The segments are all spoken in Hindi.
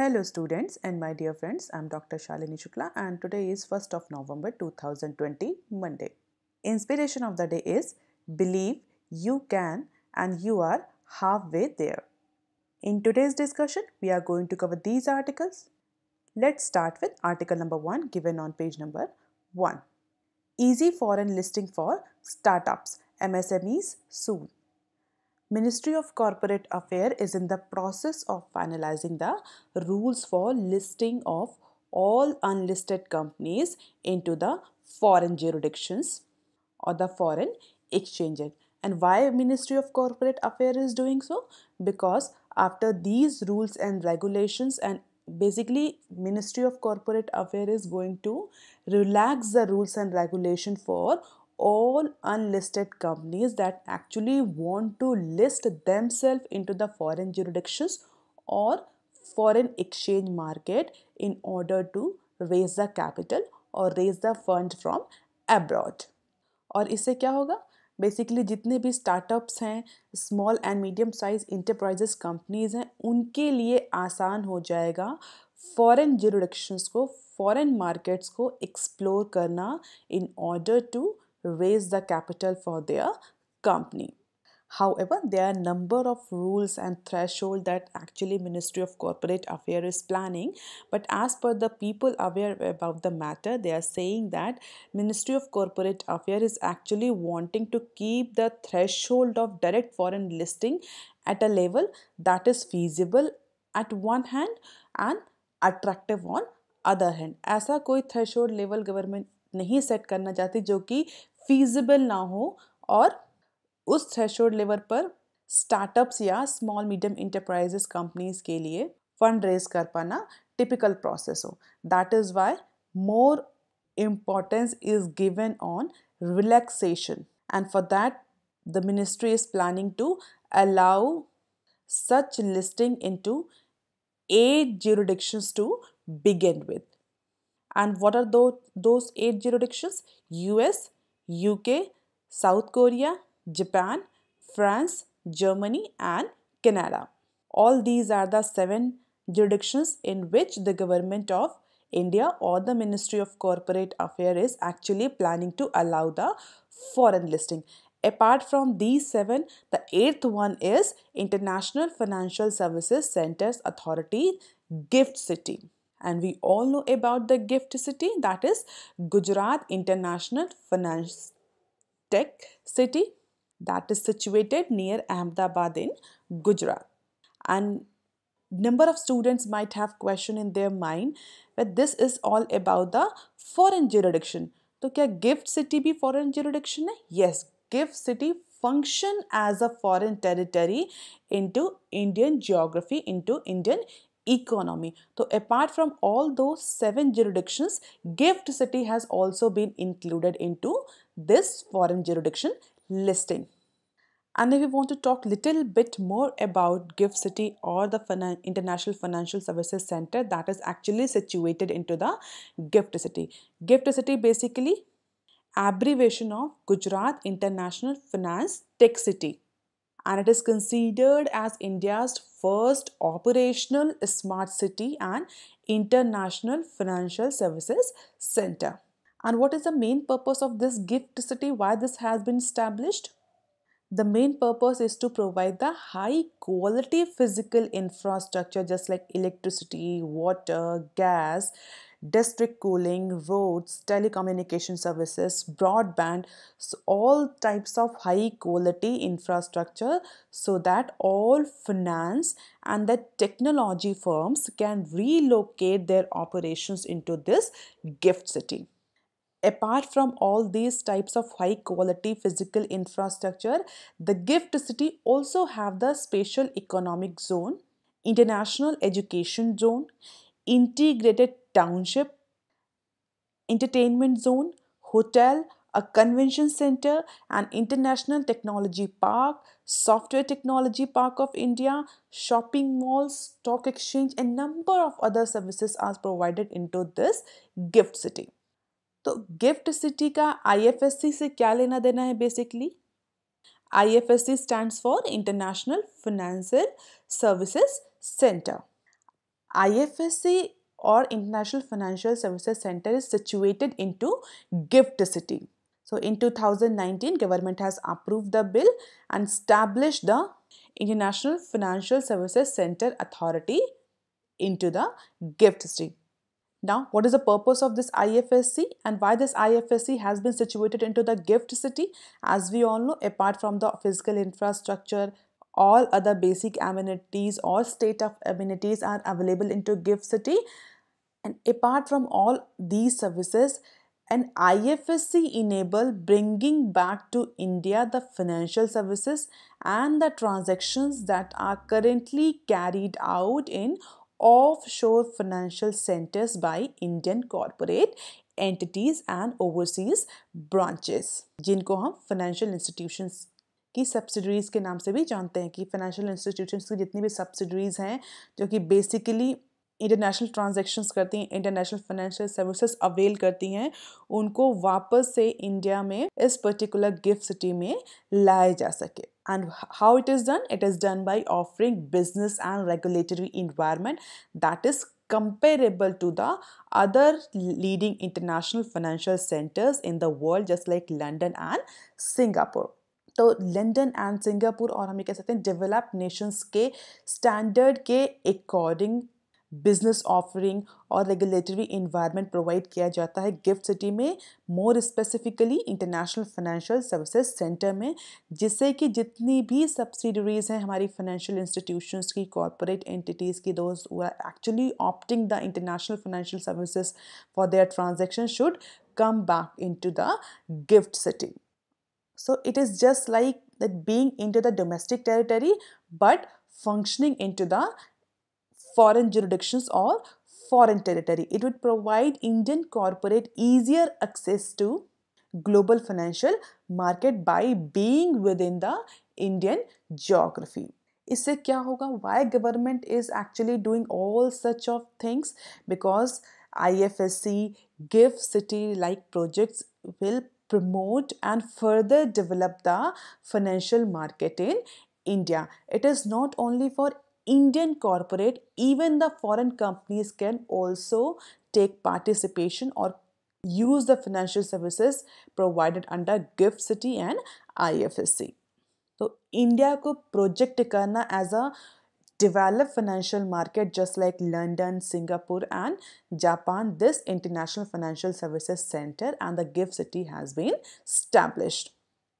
Hello students and my dear friends, I am Dr. Shalini Shukla and today is 1st of November 2020 Monday. Inspiration of the day is believe you can and you are halfway there. In today's discussion, we are going to cover these articles. Let's start with article number 1 given on page number 1. Easy foreign listing for startups, MSMEs soon. Ministry of Corporate Affairs is in the process of finalizing the rules for listing of all unlisted companies into the foreign jurisdictions or the foreign exchanges. And why Ministry of Corporate Affairs is doing so? Because after these rules and regulations and basically ministry of corporate affairs is going to relax the rules and regulation for all unlisted companies that actually want to list themselves into the foreign jurisdictions or foreign exchange market in order to raise the capital or raise the fund from abroad और इससे क्या होगा बेसिकली जितने भी स्टार्टअप्स हैं small and medium size enterprises companies हैं उनके लिए आसान हो जाएगा फॉरेन जुरिडिक्शंस को फॉरेन मार्केट्स को एक्सप्लोर करना in order to raise the capital for their company. However, there are a number of rules and threshold that actually Ministry of Corporate Affairs is planning. But as per the people aware about the matter, they are saying that Ministry of Corporate Affairs is actually wanting to keep the threshold of direct foreign listing at a level that is feasible at one hand and attractive on other hand. ऐसा कोई थ्रेशोल्ड लेवल गवर्नमेंट नहीं सेट करना चाहते जो कि फीजिबल ना हो और उस थ्रेशोल्ड लेवल पर स्टार्टअप्स या स्मॉल मीडियम इंटरप्राइजेस कंपनीज के लिए फंड रेज कर पाना टिपिकल प्रोसेस हो that is why more importance is given on relaxation and for that the ministry is planning to allow such listing into at zero to begin with And what are those, those eight jurisdictions? US, UK, South Korea, Japan, France, Germany and Canada. All these are the seven jurisdictions in which the government of India or the Ministry of Corporate Affairs is actually planning to allow the foreign listing. Apart from these seven, the eighth one is International Financial Services Centers Authority, GIFT City. And we all know about the gift city that is Gujarat International Finance Tech City that is situated near Ahmedabad in Gujarat. And number of students might have question in their mind that this is all about the foreign jurisdiction. So, क्या gift city भी foreign jurisdiction है yes GIFT City function as a foreign territory into Indian geography into economy. So apart from all those seven jurisdictions, gift city has also been included into this foreign jurisdiction listing. And if you want to talk little bit more about Gift City or the International Financial Services Center that is actually situated into the Gift City. Gift City basically abbreviation of Gujarat International Finance Tech City and it is considered as India's first operational smart city and international financial services center. And what is the main purpose of this gift city? Why this has been established? The main purpose is to provide the high quality physical infrastructure just like electricity, water, gas, district cooling, roads, telecommunication services, broadband, so all types of high quality infrastructure so that all finance and the technology firms can relocate their operations into this gift city. Apart from all these types of high quality physical infrastructure, the gift city also have the spatial economic zone, international education zone, integrated township, entertainment zone, hotel, a convention center, an international technology park, software technology park of India, shopping malls, stock exchange, and number of other services are provided into this gift city. तो गिफ्ट सिटी का आईएफएससी से क्या लेना देना है basically IFSC stands for international financial services centre IFSC or International Financial Services Center is situated into Gift City. So in 2019, government has approved the bill and established the International Financial Services Center Authority into the gift city. Now, what is the purpose of this IFSC and why this IFSC has been situated into the gift city? As we all know, apart from the physical infrastructure, all other basic amenities or state of amenities are available into gift city And apart from all these services, an IFSC enable bringing back to India the financial services and the transactions that are currently carried out in offshore financial centers by Indian corporate entities and overseas branches jinko hum financial institutions की सब्सिडरीज़ के नाम से भी जानते हैं कि फाइनेंशियल इंस्टीट्यूशंस की जितनी भी सब्सिडरीज़ हैं जो कि बेसिकली इंटरनेशनल ट्रांजेक्शन्स करती हैं इंटरनेशनल फाइनेंशियल सर्विसेज अवेल करती हैं उनको वापस से इंडिया में इस पर्टिकुलर गिफ्ट सिटी में लाया जा सके and how it is done it is done by offering business and regulatory environment that is comparable to the other leading international financial centres in the world just like London and Singapore तो लंडन एंड सिंगापुर और हम ये कह सकते हैं डेवलप्ड नेशंस के स्टैंडर्ड के अकॉर्डिंग बिजनेस ऑफरिंग और रेगुलेटरी इन्वायरमेंट प्रोवाइड किया जाता है गिफ्ट सिटी में more specifically international financial services centre में जिससे कि जितनी भी सब्सिडरीज हैं हमारी फाइनेंशियल इंस्टीट्यूशंस की कॉरपोरेट एंटिटीज़ की those actually opting the international financial services for their transaction should come back to the GIFT City so it is just like that being in to the domestic territory but functioning in to the foreign jurisdictions or foreign territory. It would provide Indian corporate easier access to global financial market by being within the Indian geography. Is क्या होगा why government is actually doing all such of things because I F S C गिव City like projects promote and further develop the financial market in India. It is not only for Indian corporate, even the foreign companies can also take participation or use the financial services provided under GIFT City and IFSC. So India could project करना as a developed financial market just like london singapore and japan this international financial services center and the gift city has been established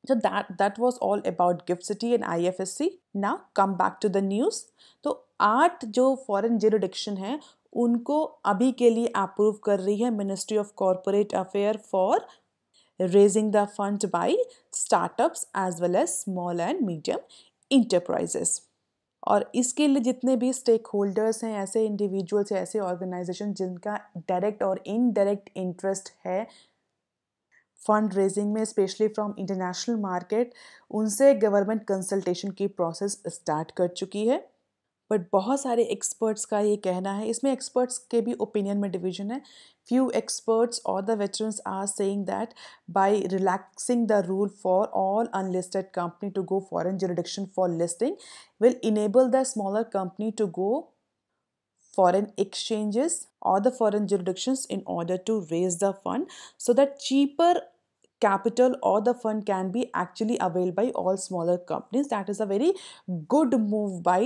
तो that that was all about GIFT City and I F S C ना come back to the news तो आठ जो फॉरन जुरिडिक्शन है उनको अभी के लिए अप्रूव कर रही है ministry of corporate affair for raising the fund by startups as well as small and medium enterprises और इसके लिए जितने भी स्टेक होल्डर्स हैं ऐसे इंडिविजुअल्स ऐसे ऑर्गेनाइजेशन जिनका डायरेक्ट और इनडायरेक्ट इंटरेस्ट है फंड रेजिंग में स्पेशली फ्रॉम इंटरनेशनल मार्केट उनसे गवर्नमेंट कंसल्टेशन की प्रोसेस स्टार्ट कर चुकी है बट बहुत सारे एक्सपर्ट्स का ये कहना है इसमें एक्सपर्ट्स के भी ओपिनियन में डिवीजन है फ्यू एक्सपर्ट्स और the veterans are saying that by relaxing the rule for all unlisted company to go foreign jurisdiction for listing will enable the smaller company to go foreign exchanges or the foreign jurisdictions in order to raise the fund so that cheaper capital or the fund can be actually availed by all smaller companies that is a very good move by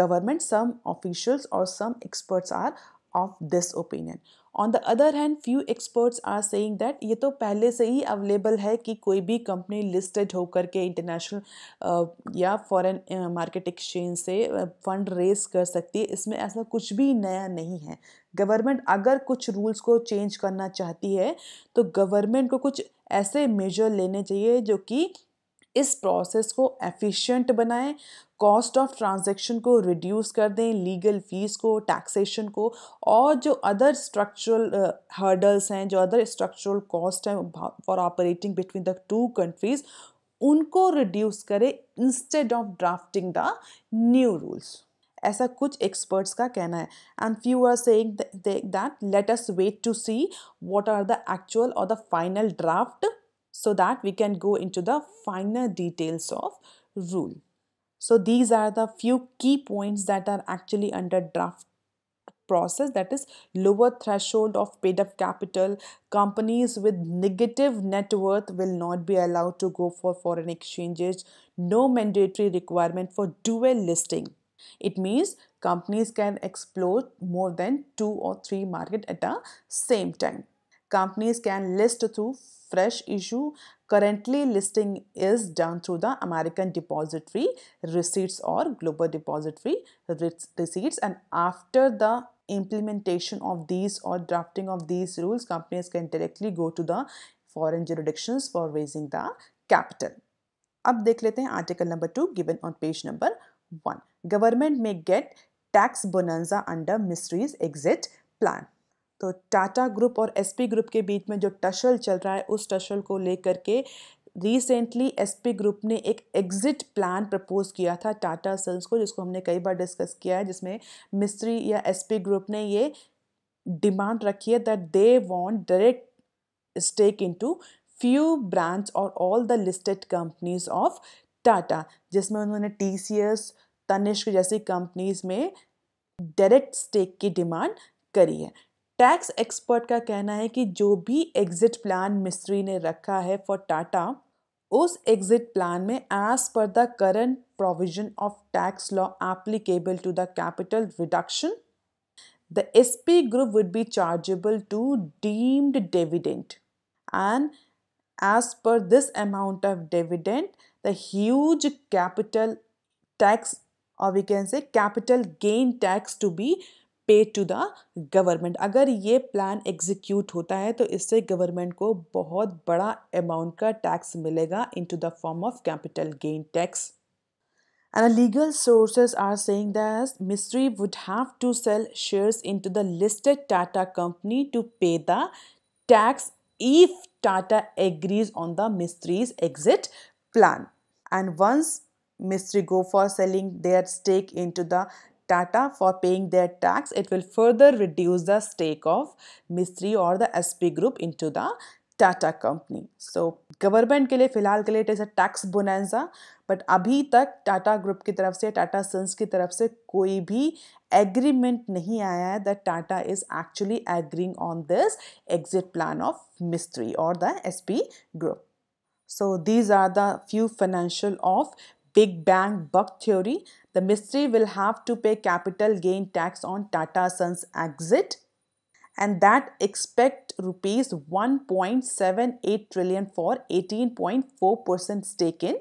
government some officials or some experts are of this opinion on the other hand few experts are saying that ये तो पहले से ही अवेलेबल है कि कोई भी कंपनी लिस्टेड होकर के इंटरनेशनल uh, या फॉरेन मार्केट एक्सचेंज से फंड uh, रेस कर सकती है इसमें ऐसा कुछ भी नया नहीं है गवर्नमेंट अगर कुछ रूल्स को चेंज करना चाहती है तो गवर्नमेंट को कुछ ऐसे मेजर लेने चाहिए जो कि इस प्रोसेस को एफिशिएंट बनाएं कॉस्ट ऑफ ट्रांजैक्शन को रिड्यूस कर दें लीगल फीस को टैक्सेशन को और जो अदर स्ट्रक्चरल हर्डल्स हैं जो अदर स्ट्रक्चरल कॉस्ट हैं for operating between the two countries उनको रिड्यूस करें instead of drafting the new rules ऐसा कुछ एक्सपर्ट्स का कहना है and few are saying that let us wait to see what are the actual और the final draft so that we can go into the finer details of rule. So these are the few key points that are actually under draft process that is lower threshold of paid up capital companies with negative net worth will not be allowed to go for foreign exchanges no mandatory requirement for dual listing it means companies can explore more than two or three market at the same time companies can list through fresh issue. Currently, listing is done through the American Depository Receipts or Global Depository Receipts, and after the implementation of these or drafting of these rules, companies can directly go to the foreign jurisdictions for raising the capital. Now, let's see Article Number Two, given on page number one. Government may get tax bonanza under Mistry's Exit Plan. तो टाटा ग्रुप और एसपी ग्रुप के बीच में जो टशल चल रहा है उस टशल को लेकर के रिसेंटली एसपी ग्रुप ने एक एग्जिट प्लान प्रपोज किया था टाटा सन्स को जिसको हमने कई बार डिस्कस किया है जिसमें मिस्त्री या एसपी ग्रुप ने ये डिमांड रखी है that they want direct stake into few branch और all the listed companies of Tata जिसमें उन्होंने टी सी एस तनिष्क जैसी कंपनीज में डायरेक्ट स्टेक की डिमांड करी है टैक्स एक्सपर्ट का कहना है कि जो भी एग्जिट प्लान मिस्त्री ने रखा है फॉर टाटा उस एग्जिट प्लान में as per the current provision of tax law applicable to the capital reduction the S P group would be chargeable to deemed dividend and as per this amount of dividend the huge capital tax और we can say capital gain tax to be pay to the government अगर ये प्लान एग्जीक्यूट होता है तो इससे गवर्नमेंट को बहुत बड़ा अमाउंट का टैक्स मिलेगा इन to the form of capital gain tax and legal sources are saying that Mistry would have to sell shares in to the listed Tata company to pay the tax if Tata agrees on the Mistry's exit plan and once Mistry go for selling their stake in to the Tata for paying their tax, it will further reduce the stake of Mistry और the S P group in to the Tata company so government के लिए फ़िलहाल के लिए it is a tax bonanza but अभी तक टाटा ग्रुप की तरफ से टाटा सन्स की तरफ से कोई भी एग्रीमेंट नहीं आया है that Tata is actually agreeing on this exit plan of Mistry और the S P group so these are the few financial of big bang buck theory The mystery will have to pay capital gain tax on Tata Sons exit and that expect rupees 1.78 trillion for 18.4% stake in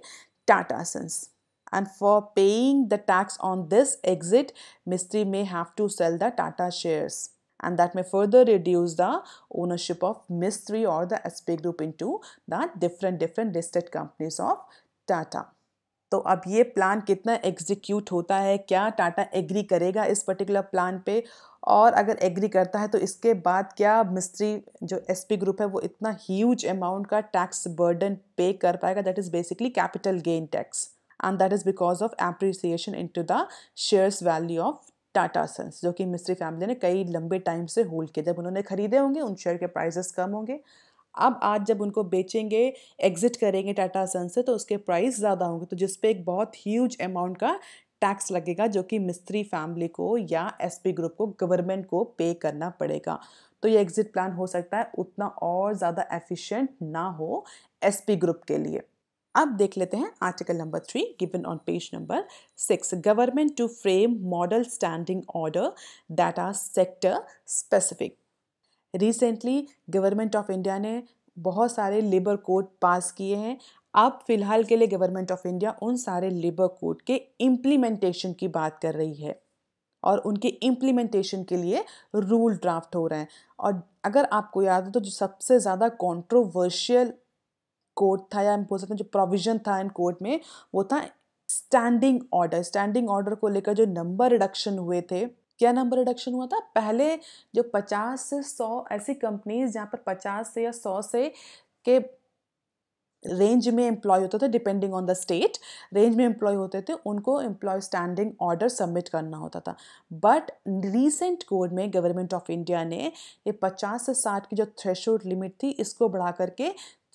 Tata Sons. And for paying the tax on this exit, Mystery may have to sell the Tata shares. And that may further reduce the ownership of Mystery or the SP Group into the different different listed companies of Tata. तो अब ये प्लान कितना एग्जीक्यूट होता है क्या टाटा एग्री करेगा इस पर्टिकुलर प्लान पे और अगर एग्री करता है तो इसके बाद क्या मिस्त्री जो एसपी ग्रुप है वो इतना ह्यूज अमाउंट का टैक्स बर्डन पे कर पाएगा that is basically capital gain tax and that is because of appreciation in to the shares value of Tata Sons जो कि मिस्त्री फैमिली ने कई लंबे टाइम से होल्ड किए जब उन्होंने खरीदे होंगे उन शेयर के प्राइजेस कम होंगे अब आज जब उनको बेचेंगे एग्ज़िट करेंगे टाटा सन से तो उसके प्राइस ज़्यादा होंगे तो जिसपे एक बहुत ह्यूज अमाउंट का टैक्स लगेगा जो कि मिस्त्री फैमिली को या एसपी ग्रुप को गवर्नमेंट को पे करना पड़ेगा तो ये एग्ज़िट प्लान हो सकता है उतना और ज़्यादा एफिशिएंट ना हो एस ग्रुप के लिए अब देख लेते हैं article number three given on page number six government to frame model standing order that are sector specific recently government of India ने बहुत सारे लेबर कोड पास किए हैं अब फिलहाल के लिए गवर्नमेंट ऑफ इंडिया उन सारे लेबर कोड के इम्प्लीमेंटेशन की बात कर रही है और उनके इम्प्लीमेंटेशन के लिए रूल ड्राफ्ट हो रहे हैं और अगर आपको याद हो तो जो सबसे ज़्यादा कॉन्ट्रोवर्शियल कोड था या बोल सकते हैं जो प्रोविज़न था इन कोर्ट में वो था स्टैंडिंग ऑर्डर स्टैंडिंग ऑर्डर को लेकर जो नंबर रिडक्शन हुए थे क्या नंबर रिडक्शन हुआ था पहले जो 50 से 100 ऐसी कंपनीज जहाँ पर 50 से या 100 से के रेंज में एम्प्लॉय होते थे depending on the state range में एम्प्लॉय होते थे उनको एम्प्लॉय स्टैंडिंग ऑर्डर सबमिट करना होता था बट रीसेंट कोड में गवर्नमेंट ऑफ इंडिया ने ये 50 से 60 की जो थ्रेश लिमिट थी इसको बढ़ा करके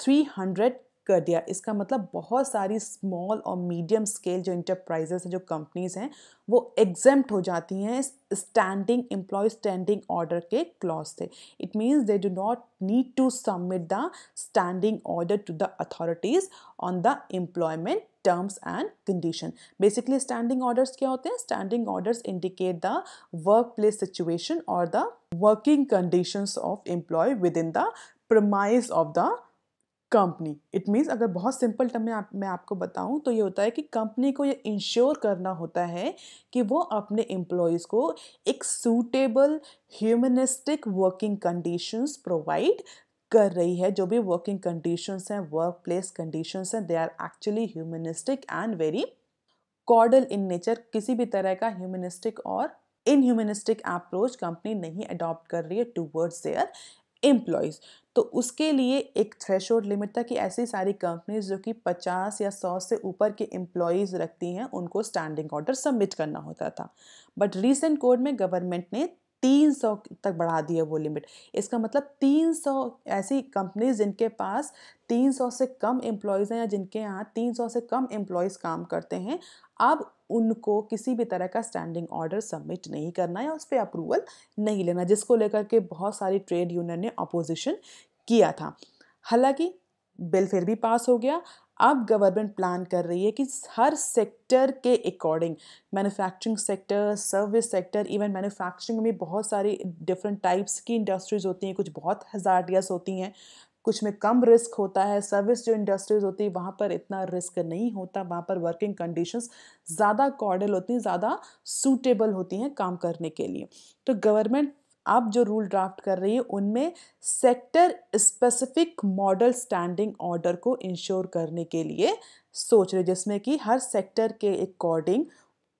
300 कर दिया इसका मतलब बहुत सारी स्मॉल और मीडियम स्केल जो इंटरप्राइजेस हैं जो कंपनीज हैं वो एग्जेम्प्ट हो जाती हैं स्टैंडिंग एम्प्लॉय स्टैंडिंग ऑर्डर के क्लॉज से it means they do not need to submit the standing order to the authorities on the employment terms and condition basically standing orders क्या होते हैं standing orders indicate the work place situation और the working condition of employ within the premise of the company it means अगर बहुत सिंपल टर्म में आप मैं आपको बताऊं तो ये होता है कि कंपनी को ये इंश्योर करना होता है कि वो अपने एम्प्लॉयज़ को एक suitable humanistic working conditions provide कर रही है जो भी वर्किंग कंडीशंस हैं वर्क प्लेस कंडीशंस हैं they are actually humanistic and very cordial in nature किसी भी तरह का ह्यूमनिस्टिक और इनह्यूमनिस्टिक अप्रोच कंपनी नहीं अडॉप्ट कर रही है टूवर्ड्स देयर एम्प्लॉयज़ तो उसके लिए एक थ्रेश लिमिट था कि ऐसी सारी कंपनीज जो कि 50 या 100 से ऊपर के एम्प्लॉयज़ रखती हैं उनको स्टैंडिंग ऑर्डर सबमिट करना होता था बट रिसेंट कोड में गवर्नमेंट ने तीन सौ तक बढ़ा दी है वो लिमिट इसका मतलब तीन सौ ऐसी कंपनीज जिनके पास तीन सौ से कम एम्प्लॉयज़ हैं या जिनके यहाँ तीन सौ से कम एम्प्लॉयज़ काम करते हैं अब उनको किसी भी तरह का स्टैंडिंग ऑर्डर सबमिट नहीं करना या उस पर अप्रूवल नहीं लेना जिसको लेकर के बहुत सारी ट्रेड यूनियन ने अपोजिशन किया था हालांकि बिल फिर भी पास हो गया अब गवर्नमेंट प्लान कर रही है कि हर सेक्टर के according manufacturing sector service sector even manufacturing में बहुत सारी डिफरेंट टाइप्स की इंडस्ट्रीज़ होती हैं कुछ बहुत हजार्डियस होती हैं कुछ में कम रिस्क होता है सर्विस जो इंडस्ट्रीज होती है वहाँ पर इतना रिस्क नहीं होता वहाँ पर वर्किंग कंडीशंस ज़्यादा कॉर्डल होती हैं ज़्यादा सूटेबल होती हैं काम करने के लिए तो गवर्नमेंट आप जो रूल ड्राफ्ट कर रही है उनमें sector specific model standing order को इंश्योर करने के लिए सोच रहे जिसमें कि हर सेक्टर के अकॉर्डिंग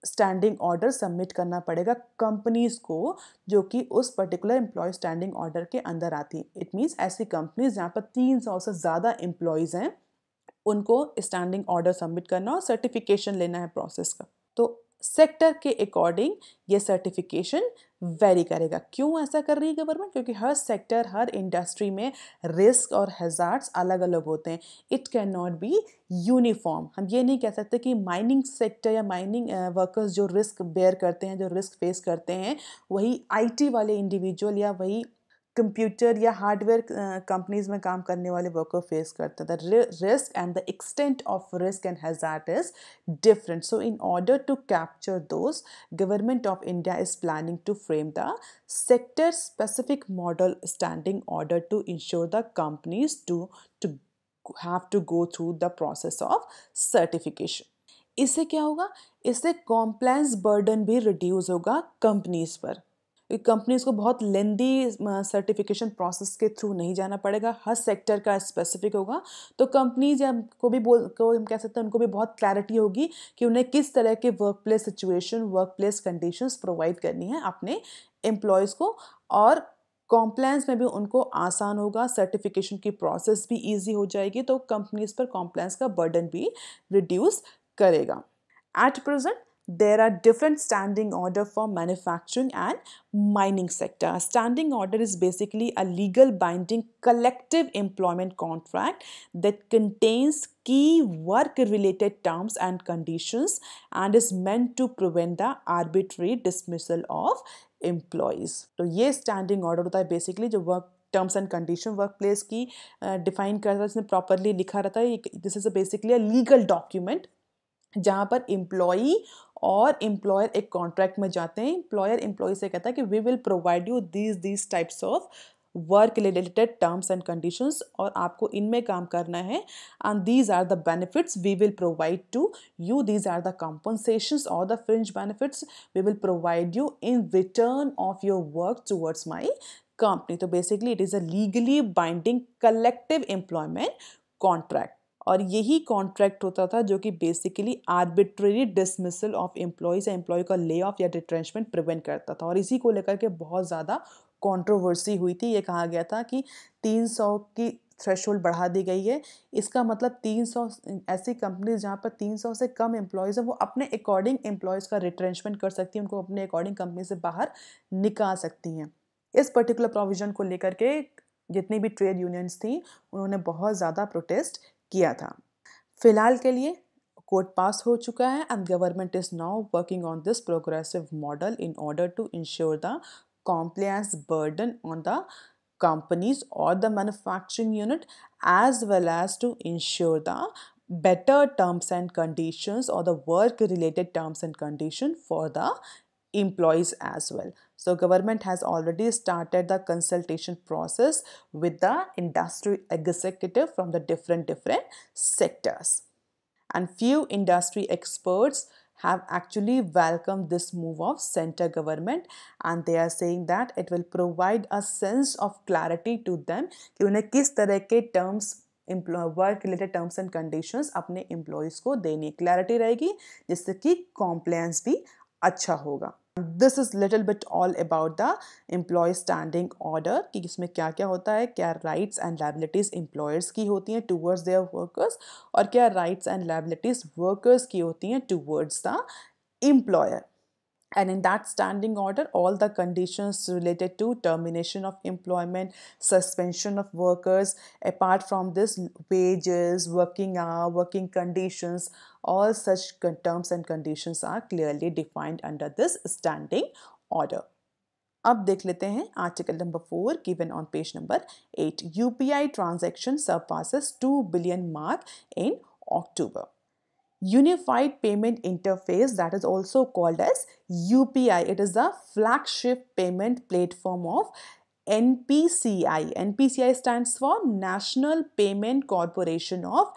स्टैंडिंग ऑर्डर सबमिट करना पड़ेगा कंपनीज को जो कि उस पर्टिकुलर एम्प्लॉय स्टैंडिंग ऑर्डर के अंदर आती है इट मीन्स ऐसी कंपनीज जहाँ पर तीन सौ से ज़्यादा एम्प्लॉयज़ हैं उनको स्टैंडिंग ऑर्डर सबमिट करना और सर्टिफिकेशन लेना है प्रोसेस का तो सेक्टर के अकॉर्डिंग ये सर्टिफिकेशन वेरी करेगा क्यों ऐसा कर रही है गवर्नमेंट क्योंकि हर सेक्टर हर इंडस्ट्री में रिस्क और हैज़ार्ड्स अलग अलग होते हैं it can not be uniform हम ये नहीं कह सकते कि माइनिंग सेक्टर या माइनिंग वर्कर्स uh, जो रिस्क बेयर करते हैं जो रिस्क फेस करते हैं वही आईटी वाले इंडिविजुअल या वही कंप्यूटर या हार्डवेयर कंपनीज में काम करने वाले वर्कर फेस करते हैं the risk and the extent of risk and hazard is different so in order to capture those government of India is planning to frame the sector specific model standing order to ensure the companies to to have to go through the process of certification इससे क्या होगा इससे कॉम्प्लेंस बर्डन भी रिड्यूस होगा कंपनीज पर कंपनीज़ को बहुत लेंदी सर्टिफिकेशन प्रोसेस के थ्रू नहीं जाना पड़ेगा हर सेक्टर का स्पेसिफिक होगा तो कंपनीज को भी बोल को हम कह सकते हैं उनको भी बहुत क्लैरिटी होगी कि उन्हें किस तरह के work place situation work place condition provide करनी है अपने एम्प्लॉयज़ को और कॉम्प्लेंस में भी उनको आसान होगा सर्टिफिकेशन की प्रोसेस भी ईजी हो जाएगी तो कंपनीज पर कॉम्प्लेंस का बर्डन भी रिड्यूस करेगा at present there are different standing order for manufacturing and mining sector. standing order is basically a legal binding collective employment contract that contains key work related terms and conditions and is meant to prevent the arbitrary dismissal of employees. So, ये standing order होता है basically जो work terms and condition work place की डिफाइन करता है इसमें प्रॉपरली लिखा रहता है this is basically a legal document जहाँ पर एम्प्लॉई और एम्प्लॉयर एक कॉन्ट्रैक्ट में जाते हैं एम्प्लॉयर एम्प्लॉय से कहता है कि we will provide you these these types of work related terms and conditions और आपको इनमें काम करना है and these are the benefits we will provide to you these are the compensations और the fringe benefits we will provide you in return of your work towards my company तो basically it is a legally binding collective employment contract और यही कॉन्ट्रैक्ट होता था जो कि basically arbitrary dismissal of employees या एम्प्लॉय का ले ऑफ या डिट्रेंचमेंट प्रिवेंट करता था और इसी को लेकर के बहुत ज़्यादा कंट्रोवर्सी हुई थी ये कहा गया था कि 300 की थ्रेश बढ़ा दी गई है इसका मतलब 300 ऐसी कंपनीज जहाँ पर 300 से कम एम्प्लॉयज़ हैं वो अपने अकॉर्डिंग एम्प्लॉयज़ का रिट्रेंचमेंट कर सकती हैं उनको अपने अकॉर्डिंग कंपनी से बाहर निकाल सकती हैं इस पर्टिकुलर प्रोविज़न को लेकर के जितनी भी ट्रेड यूनियंस थी उन्होंने बहुत ज़्यादा प्रोटेस्ट किया था फिलहाल के लिए कोर्ट पास हो चुका है and government is now working on this progressive model in order to ensure the compliance burden on the companies और the manufacturing unit as well as to ensure the better terms and condition और the work related terms and condition for the employees as well So government has already started the consultation process with the industry executive from the different different sectors. And few industry experts have actually welcomed this move of center government and they are saying that it will provide a sense of clarity to them ki unhe kis tarah ke terms work related terms and conditions अपने एम्प्लॉयज़ को देनी क्लैरिटी रहेगी जिससे कि कॉम्प्लायंस भी अच्छा होगा this is little bit all about the employee standing order कि इसमें क्या क्या होता है क्या राइट्स एंड लाइबिलिटीज़ एम्प्लॉयर्स की होती हैं टूवर्ड्स देयर वर्कर्स और क्या राइट्स एंड लाइबिलिटीज़ वर्कर्स की होती हैं towards the employer and in that standing order all the conditions related to termination of employment suspension of workers apart from this wages working hour working conditions all such terms and conditions are clearly defined under this standing order अब देख लेते हैं article number four given on page number eight UPI transaction surpasses two billion mark in October unified payment interface that is also called as UPI. It is a flagship payment platform of NPCI. NPCI stands for National Payment Corporation of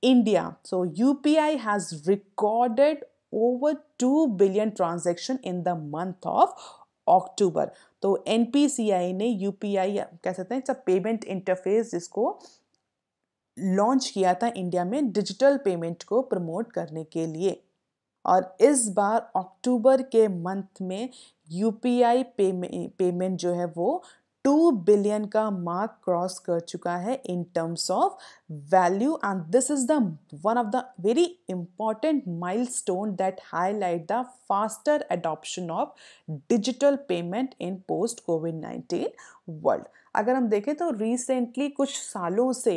India. So UPI has recorded over 2 billion transactions in the month of October. तो NPCI ने UPI पी आई कह सकते हैं पेमेंट इंटरफेस जिसको लॉन्च किया था इंडिया में डिजिटल पेमेंट को प्रमोट करने के लिए और इस बार अक्टूबर के मंथ में यू पेमे, पेमेंट जो है वो टू बिलियन का मार्क क्रॉस कर चुका है in terms of value and this is the one of the very important milestone that highlight the faster adoption of digital payment in post COVID nineteen world अगर हम देखें तो रिसेंटली कुछ सालों से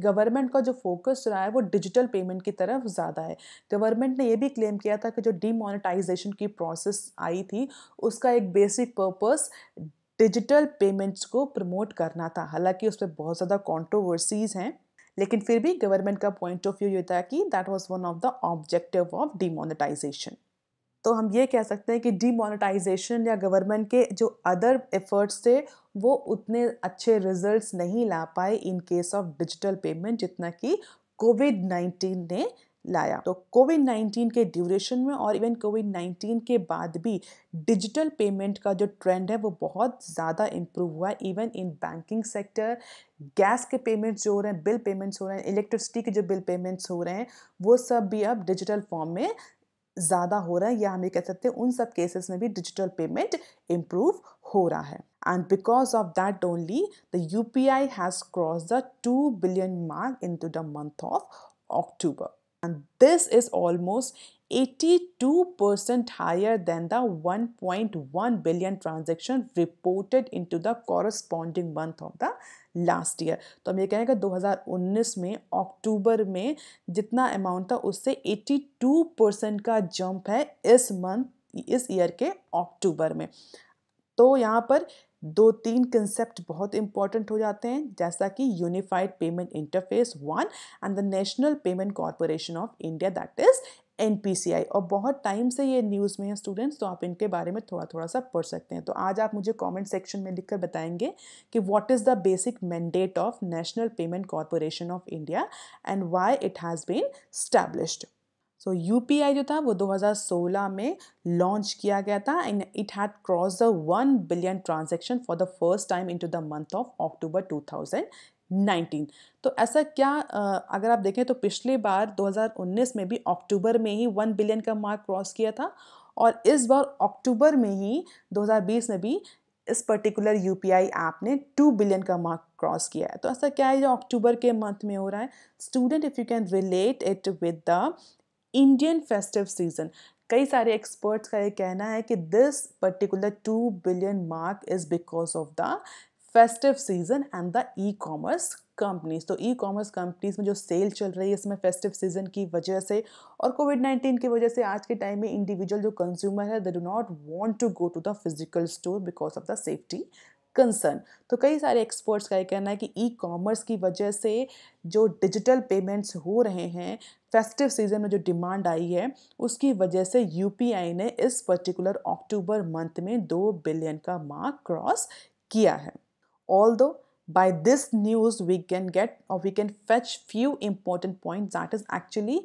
गवर्नमेंट का जो फोकस रहा है वो डिजिटल पेमेंट की तरफ ज़्यादा है गवर्नमेंट ने ये भी क्लेम किया था कि जो डीमोनेटाइजेशन की प्रोसेस आई थी उसका एक बेसिक पर्पस डिजिटल पेमेंट्स को प्रमोट करना था हालांकि उस पर बहुत ज़्यादा कॉन्ट्रोवर्सीज़ हैं लेकिन फिर भी गवर्नमेंट का पॉइंट ऑफ व्यू ये था कि that was one of the objective of demonetisation तो हम ये कह सकते हैं कि डीमोनेटाइजेशन या गवर्नमेंट के जो अदर एफर्ट्स थे वो उतने अच्छे रिजल्ट्स नहीं ला पाए in case of digital payment जितना कि कोविड नाइन्टीन ने लाया तो कोविड नाइन्टीन के ड्यूरेशन में और इवन कोविड नाइन्टीन के बाद भी डिजिटल पेमेंट का जो ट्रेंड है वो बहुत ज़्यादा इम्प्रूव हुआ है even in banking sector gas के पेमेंट्स जो हो रहे हैं बिल पेमेंट्स हो रहे हैं इलेक्ट्रिसिटी के जो बिल पेमेंट्स हो रहे हैं वो सब भी अब डिजिटल फॉर्म में ज्यादा हो रहा है या हम ये कह सकते हैं उन सब केसेस में भी डिजिटल पेमेंट इंप्रूव हो रहा है and because of that only the UPI has cross the two billion mark in to the month of October And this is almost 82% higher than the 1.1 billion transaction reported into the corresponding month of the last year तो हम ये कहेंगे रहे हैं कि 2019 में अक्टूबर में जितना अमाउंट था उससे 82 परसेंट का जंप है इस मंथ इस ईयर के अक्टूबर में तो यहाँ पर दो तीन कंसेप्ट बहुत इंपॉर्टेंट हो जाते हैं जैसा कि unified payment interface one and the national payment corporation of India that is an और बहुत टाइम से ये न्यूज़ में है स्टूडेंट्स तो आप इनके बारे में थोड़ा थोड़ा सा पढ़ सकते हैं तो आज आप मुझे कमेंट सेक्शन में लिखकर बताएंगे कि what is the basic mandate of national payment corporation of India and why it has been established so you जो था वो 2016 में लॉन्च किया गया था and it had cross the one billion transaction for the first time in to the month of October 2019 तो ऐसा क्या अगर आप देखें तो पिछले बार 2019 में भी अक्टूबर में ही वन बिलियन का मार्क क्रॉस किया था और इस बार अक्टूबर में ही 2020 में भी इस particular U P I app ने टू बिलियन का मार्क क्रॉस किया है तो ऐसा क्या है जो अक्टूबर के मंथ में हो रहा है student if you can relate it with the Indian festive season कई सारे एक्सपर्ट्स का ये कहना है कि this particular two billion mark is because of the festive season and the e commerce companies तो ई कॉमर्स कंपनीज में जो सेल चल रही है इसमें फेस्टिव सीजन की वजह से और कोविड नाइन्टीन की वजह से आज के टाइम में इंडिविजुअल जो कंज्यूमर है they do not want to go to the physical store because of the safety concern तो कई सारे एक्सपर्ट्स का ये कहना है कि ई कॉमर्स की वजह से जो डिजिटल पेमेंट्स हो रहे हैं फेस्टिव सीज़न में जो डिमांड आई है उसकी वजह से यूपीआई ने इस पर्टिकुलर अक्टूबर मंथ में दो बिलियन का मार्क क्रॉस किया है ऑल दो by this news we can get or we can fetch few important points that is actually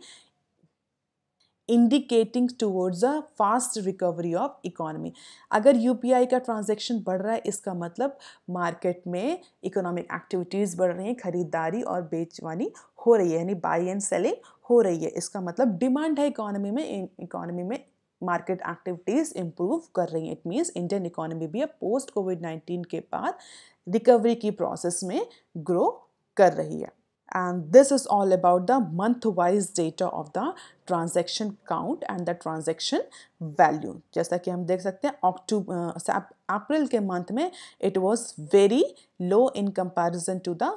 indicating towards a fast recovery of economy. अगर पी आई का ट्रांजेक्शन बढ़ रहा है इसका मतलब मार्केट में इकोनॉमिक एक्टिविटीज़ बढ़ रही हैं खरीदारी और बेचवानी हो रही है यानी बाई एंड सेलिंग हो रही है इसका मतलब डिमांड है इकोनॉमी में इकोनॉमी में मार्केट एक्टिविटीज़ इम्प्रूव कर रही हैं इट मीन्स इंडियन इकोनॉमी भी अब पोस्ट कोविड नाइन्टीन के बाद रिकवरी की प्रोसेस में ग्रो कर रही है and this is all about the month wise data of the transaction count and the transaction value जैसा कि हम देख सकते हैं अक्टूबर अप्रैल के मंथ में it was very low in comparison to the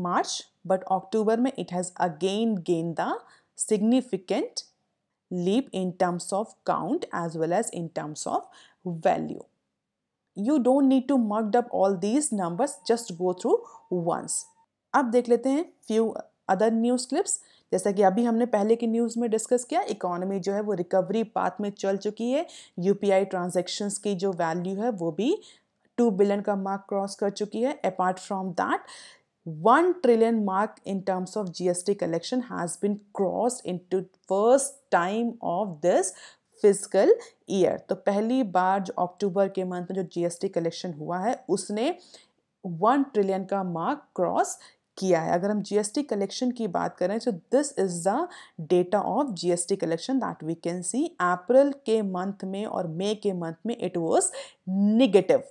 March but October में it has again gain the significant leap in terms of count as well as in terms of value you don't need to mugged up all these numbers just go through once अब देख लेते हैं फ्यू अदर न्यूज क्लिप्स जैसा कि अभी हमने पहले की न्यूज में डिस्कस किया इकोनॉमी जो है वो रिकवरी पाथ में चल चुकी है यू पी आई ट्रांजेक्शन की जो वैल्यू है वो भी टू बिलियन का मार्क क्रॉस कर चुकी है apart from that 1 trillion mark in terms of GST collection has been crossed into first time of this physical year तो पहली बार जो अक्टूबर के मंथ में जो जीएसटी कलेक्शन हुआ है उसने वन ट्रिलियन का मार्क क्रॉस किया है अगर हम जी एस टी कलेक्शन की बात करें तो this is the data of G S T collection that we can see April के मंथ में और मे के मंथ में इट वॉज निगेटिव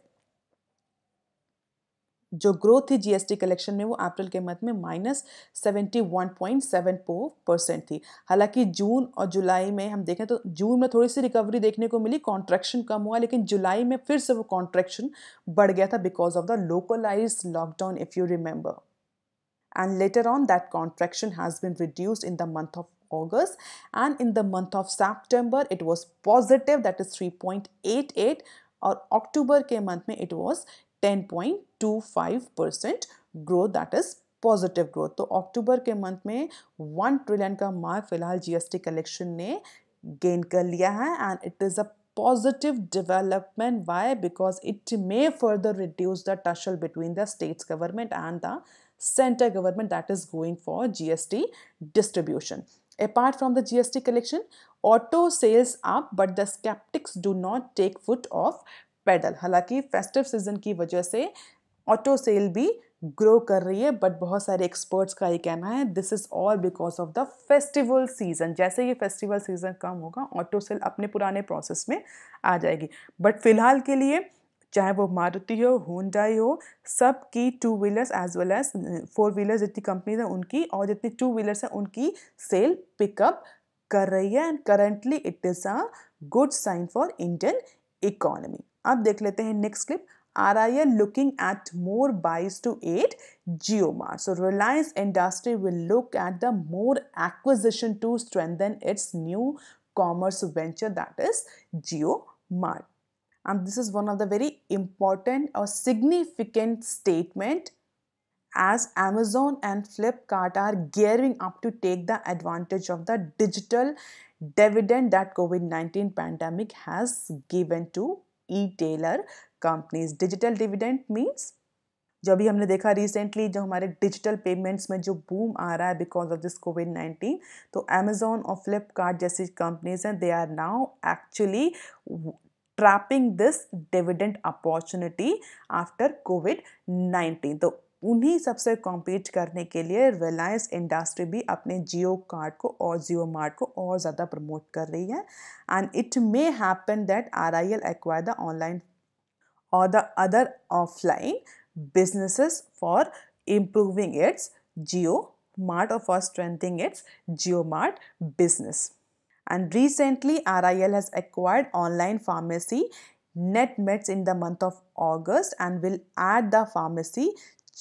जो ग्रोथ थी जीएसटी कलेक्शन में वो अप्रैल के मंथ में minus seventy one point seven four percent थी हालांकि जून और जुलाई में हम देखें तो जून में थोड़ी सी रिकवरी देखने को मिली कॉन्ट्रैक्शन कम हुआ लेकिन जुलाई में फिर से वो कॉन्ट्रैक्शन बढ़ गया था because of the localize lockdown if you remember and later on that contraction has been reduce in the month of August and in the month of September it was positive that is 3.88 और अक्टूबर के मंथ में it was 10.25 percent growth. That is positive growth. So October October के मंथ में वन ट्रिलियन का मार्क collection जीएसटी कलेक्शन ने gain positive development why because it may further reduce the tussle between the states government and the center government that is going for gst distribution apart from the gst collection auto sales up but the skeptics do not take foot off pedal हालांकि फेस्टिव सीजन की वजह से ऑटो सेल भी ग्रो कर रही है बट बहुत सारे एक्सपर्ट्स का ये कहना है this is all because of the festival season जैसे ये फेस्टिवल सीज़न कम होगा ऑटो सेल अपने पुराने प्रोसेस में आ जाएगी बट फिलहाल के लिए चाहे वो मारुति हो होंडाई हो सब की two wheelers as well as four wheelers जितनी कंपनीज हैं उनकी और जितनी टू व्हीलर्स हैं उनकी सेल पिकअप कर रही है and currently it is a good sign for Indian economy अब देख लेते हैं next clip RIL looking at more buys to aid Geomart. So Reliance Industry will look at the more acquisition to strengthen its new commerce venture that is Geomart. And this is one of the very important or significant statement as Amazon and Flipkart are gearing up to take the advantage of the digital dividend that COVID-19 pandemic has given to e tailer companies digital dividend means जो अभी हमने देखा रिसेंटली जो हमारे डिजिटल पेमेंट्स में जो बूम आ रहा है because of this COVID nineteen तो अमेजोन और फ्लिपकार्ट जैसी कंपनीज हैं they are now actually trapping this dividend opportunity after COVID nineteen तो उन्हीं सबसे कॉम्पीट करने के लिए रिलायंस इंडस्ट्री भी अपने जियो कार्ड को और जियो मार्ट को और ज़्यादा प्रमोट कर रही है and it may happen that R I L acquire the online और the other offline business for improving its Jio Mart और for strengthening its Jio Mart business and recently R I L has acquired online pharmacy Netmeds in the month of August and will add the pharmacy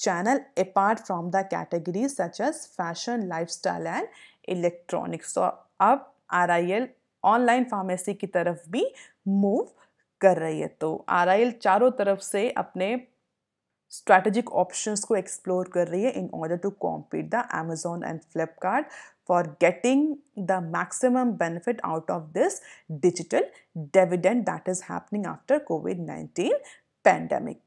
channel apart from the categories such as fashion, lifestyle and electronics. So अब आर ऑनलाइन फार्मेसी की तरफ भी मूव कर रही है तो आर चारों तरफ से अपने स्ट्रैटेजिक ऑप्शंस को एक्सप्लोर कर रही है in order to compete the Amazon and Flipkart for getting the maximum benefit out of this digital dividend that is happening after COVID nineteen pandemic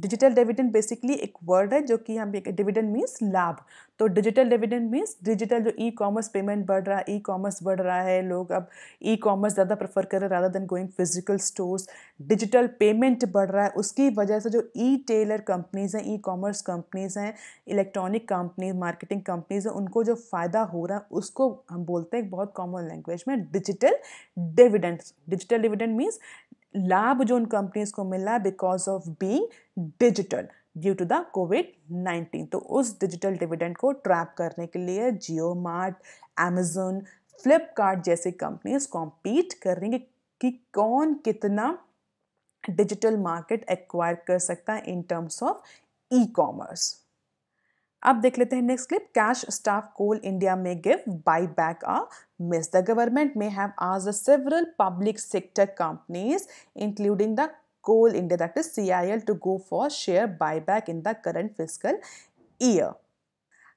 digital dividend basically एक वर्ड है जो कि हम एक डिविडेंड मीन्स लाभ तो डिजिटल डिविडेंड मीन्स डिजिटल जो ई कॉमर्स पेमेंट बढ़ रहा है ई कॉमर्स बढ़ रहा है लोग अब ई कॉमर्स ज़्यादा प्रेफर कर रहे हैं rather than going physical stores digital payment बढ़ रहा है उसकी वजह से जो ई टेलर कंपनीज़ हैं ई कॉमर्स कंपनीज़ हैं इलेक्ट्रॉनिक कंपनीज मार्केटिंग कंपनीज़ हैं उनको जो फ़ायदा हो रहा है उसको हम बोलते हैं बहुत कॉमन लैंग्वेज में digital dividend digital dividend means लाभ जो उन कंपनीज को मिला because of being digital due to the COVID nineteen तो उस डिजिटल डिविडेंड को ट्रैप करने के लिए जियो मार्ट एमेजोन फ्लिपकार्ट जैसी कंपनीज कॉम्पीट कर रही है कि कौन कितना डिजिटल मार्केट एक्वायर कर सकता है in terms of e commerce अब देख लेते हैं next clip cash starved coal India may give buy back amidst the government may have आज several public sector companies including the coal india that is to go for share share back in the current fiscal year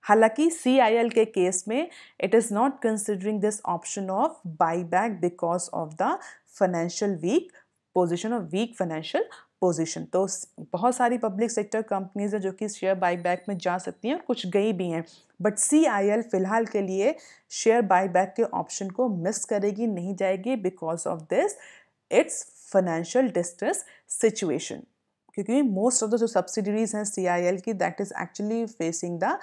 हालांकि सी आई एल के केस में it is not considering this option of buy back because of the financial weak position of weak financial position तो बहुत सारी पब्लिक सेक्टर कंपनीज हैं जो कि शेयर बाईबैक में जा सकती हैं और कुछ गई भी हैं बट सी फिलहाल के लिए शेयर बाईबैक के ऑप्शन को मिस करेगी नहीं जाएगी because of this its financial distress situation क्योंकि मोस्ट ऑफ द जो सब्सिडीज हैं सी की that is actually facing the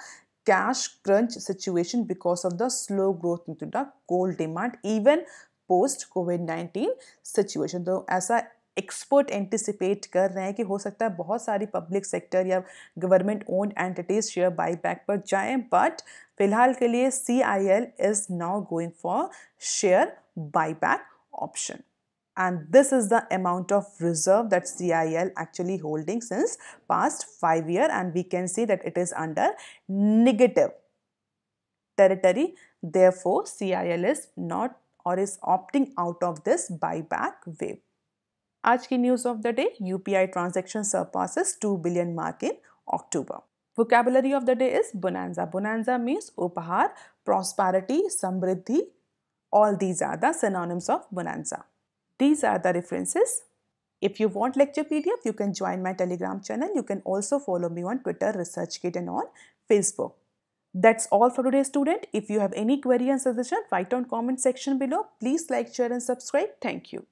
cash crunch situation because of the slow growth in to the cold demand even post COVID nineteen situation तो ऐसा एक्सपर्ट एंटिसिपेट कर रहे हैं कि हो सकता है बहुत सारी पब्लिक सेक्टर या government owned entities share buy back पर जाए बट फिलहाल के लिए C I L is now going for share buy back option and this is the amount of reserve that C I L actually holding since past five year and we can see that it is under negative territory therefore C I L is not और is opting out of this by back वेब आज की news of the day UPI transaction surpasses 2 billion mark in October. Vocabulary of the day is bonanza. Bonanza means opahar, prosperity, samriddhi. All these are the synonyms of bonanza. These are the references. If you want lecture PDF, you can join my Telegram channel. You can also follow me on Twitter, ResearchKit and on Facebook. That's all for today, student. If you have any query and suggestion, write on comment section below. Please like, share and subscribe. Thank you.